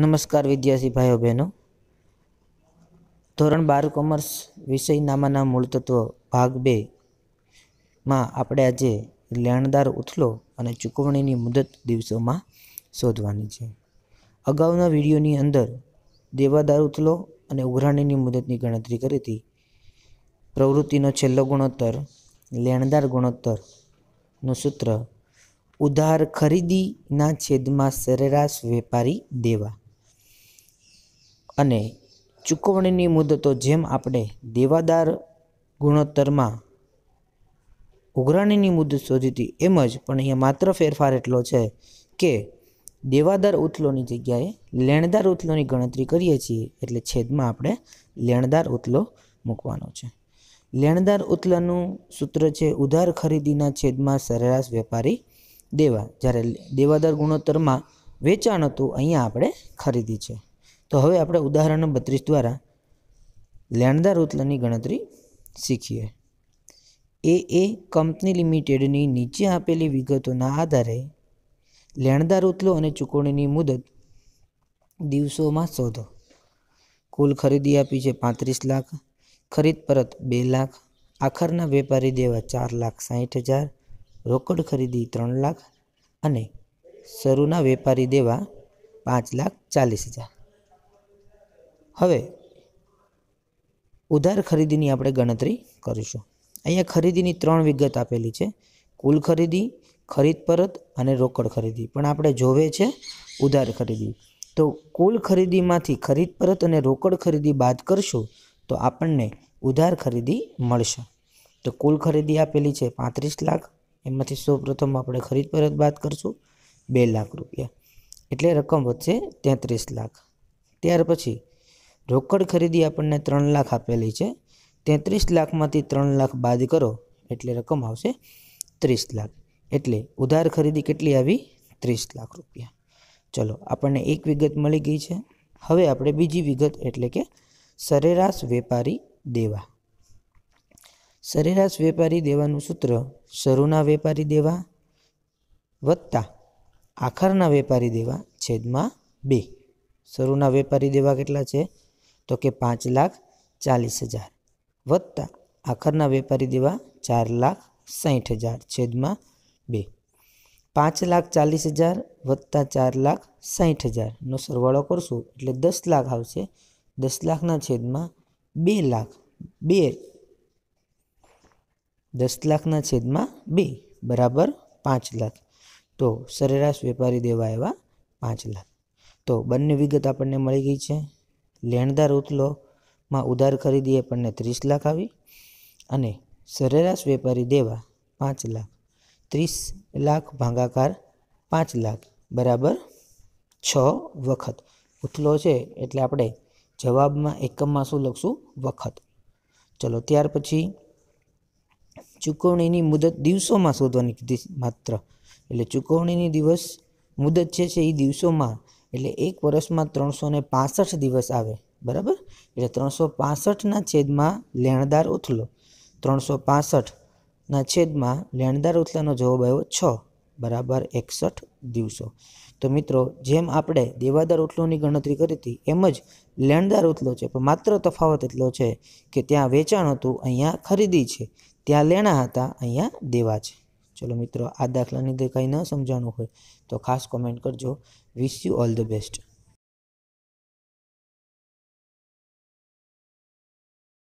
નમસ્કાર વિદ્યાર્થી ભાઈઓ બહેનો ધોરણ બાર કોમર્સ વિષયનામાના મૂળતત્વ ભાગ બે માં આપણે આજે લેણદાર ઉથલો અને ચૂકવણીની મુદત દિવસોમાં શોધવાની છે અગાઉના વિડીયોની અંદર દેવાદાર ઉથલો અને ઉઘરાણીની મુદતની ગણતરી કરી હતી પ્રવૃત્તિનો છેલ્લો ગુણોત્તર લેણદાર ગુણોત્તરનું સૂત્ર ઉધાર ખરીદીના છેદમાં સરેરાશ વેપારી દેવા અને ચૂકવણીની મુદતો જેમ આપણે દેવાદાર ગુણોત્તરમાં ઉઘરાણીની મુદત શોધી હતી એમ જ પણ અહીંયા માત્ર ફેરફાર એટલો છે કે દેવાદાર ઉથલોની જગ્યાએ લેણદાર ઉથલોની ગણતરી કરીએ છીએ એટલે છેદમાં આપણે લેણદાર ઉથલો મૂકવાનો છે લેણદાર ઉથલાનું સૂત્ર છે ઉધાર ખરીદીના છેદમાં સરેરાશ વેપારી દેવા જ્યારે દેવાદાર ગુણોત્તરમાં વેચાણ હતું અહીંયા આપણે ખરીદી છે તો હવે આપણે ઉદાહરણ બત્રીસ દ્વારા લેણદાર ઉતલાની ગણતરી શીખીએ એ એ કંપની લિમિટેડની નીચે આપેલી વિગતોના આધારે લેણદાર ઉતલો અને ચુકવણીની મુદત દિવસોમાં શોધો કુલ ખરીદી આપી છે પાંત્રીસ લાખ ખરીદ પરત બે લાખ આખરના વેપારી દેવા ચાર લાખ સાહીઠ હજાર રોકડ ખરીદી ત્રણ લાખ અને શરૂના વેપારી દેવા પાંચ લાખ ચાલીસ હજાર હવે ઉધાર ખરીદીની આપણે ગણતરી કરીશું અહીંયા ખરીદીની ત્રણ વિગત આપેલી છે કુલ ખરીદી ખરીદ પરત અને રોકડ ખરીદી પણ આપણે જોવે છે ઉધાર ખરીદી તો કુલ ખરીદીમાંથી ખરીદ પરત અને રોકડ ખરીદી બાદ કરશું તો આપણને ઉધાર ખરીદી મળશે તો કુલ ખરીદી આપેલી છે પાંત્રીસ લાખ એમાંથી સૌ પ્રથમ આપણે ખરીદ પરત બાદ કરશું બે લાખ રૂપિયા એટલે રકમ વધશે તેત્રીસ લાખ ત્યાર પછી રોકડ ખરીદી આપણને ત્રણ લાખ આપેલી છે તેત્રીસ લાખમાંથી ત્રણ લાખ બાદ કરો એટલે રકમ આવશે ત્રીસ લાખ એટલે ઉધાર ખરીદી કેટલી આવી ત્રીસ લાખ રૂપિયા ચલો આપણને એક વિગત મળી ગઈ છે હવે આપણે બીજી વિગત એટલે કે સરેરાશ વેપારી દેવા સરેરાશ વેપારી દેવાનું સૂત્ર શરૂના વેપારી દેવા વત્તા આખરના વેપારી દેવા છેદમાં બે શરૂના વેપારી દેવા કેટલા છે તો કે પાંચ લાખ ચાલીસ હજાર વત્તા આખરના વેપારી દેવા ચાર લાખ સાહીઠ હજાર છેદમાં બે પાંચ લાખ ચાલીસ હજાર વત્તા ચાર લાખ સાહીઠ હજારનો સરવાળો કરશું એટલે દસ લાખ આવશે દસ લાખના છેદમાં બે લાખ બે દસ લાખના છેદમાં બે બરાબર પાંચ લાખ તો સરેરાશ વેપારી દેવા એવા પાંચ લાખ તો બંને વિગત આપણને મળી ગઈ છે લેણદાર ઉથલોમાં ઉધાર ખરીદી એ આપણને ત્રીસ લાખ આવી અને સરેરાશ વેપારી દેવા પાંચ લાખ ત્રીસ લાખ ભાંગાકાર પાંચ લાખ બરાબર છ વખત ઉથલો છે એટલે આપણે જવાબમાં એકમમાં શું લખશું વખત ચલો ત્યાર પછી ચૂકવણીની મુદત દિવસોમાં શોધવાની કીધી માત્ર એટલે ચૂકવણીની દિવસ મુદત છે એ દિવસોમાં એટલે એક વર્ષમાં ત્રણસો ને પાસઠ દિવસ આવે બરાબર એટલે ત્રણસો પાસઠના છેદમાં લેણદાર ઉથલો ત્રણસો પાસઠના છેદમાં લેણદાર ઉથલાનો જવાબ આવ્યો છ બરાબર એકસઠ દિવસો તો મિત્રો જેમ આપણે દેવાદાર ઉથલોની ગણતરી કરી હતી એમ જ લેણદાર ઉથલો છે પણ માત્ર તફાવત એટલો છે કે ત્યાં વેચાણ હતું અહીંયા ખરીદી છે ત્યાં લેણા હતા અહીંયા દેવા છે ચલો મિત્રો આ દાખલાની અંદર કંઈ ન સમજાણું હોય તો ખાસ કોમેન્ટ કરજો wish you all the best